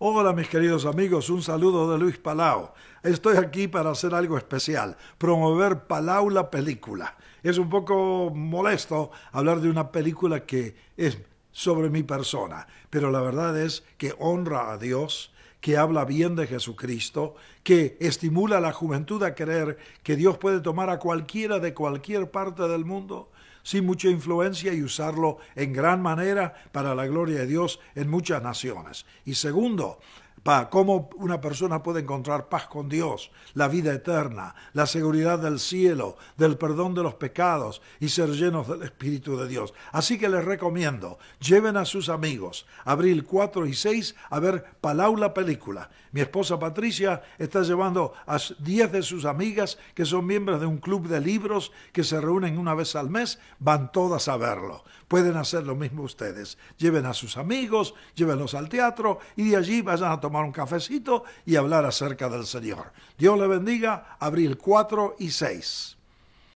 Hola mis queridos amigos, un saludo de Luis Palau. Estoy aquí para hacer algo especial, promover Palau la película. Es un poco molesto hablar de una película que es sobre mi persona, pero la verdad es que honra a Dios, que habla bien de Jesucristo, que estimula a la juventud a creer que Dios puede tomar a cualquiera de cualquier parte del mundo sin mucha influencia y usarlo en gran manera para la gloria de Dios en muchas naciones. Y segundo, para cómo una persona puede encontrar paz con Dios, la vida eterna, la seguridad del cielo, del perdón de los pecados y ser llenos del Espíritu de Dios. Así que les recomiendo, lleven a sus amigos, abril 4 y 6, a ver Palau la película. Mi esposa Patricia está llevando a 10 de sus amigas que son miembros de un club de libros que se reúnen una vez al mes van todas a verlo. Pueden hacer lo mismo ustedes. Lleven a sus amigos, llévenlos al teatro y de allí vayan a tomar un cafecito y hablar acerca del Señor. Dios le bendiga, abril 4 y 6.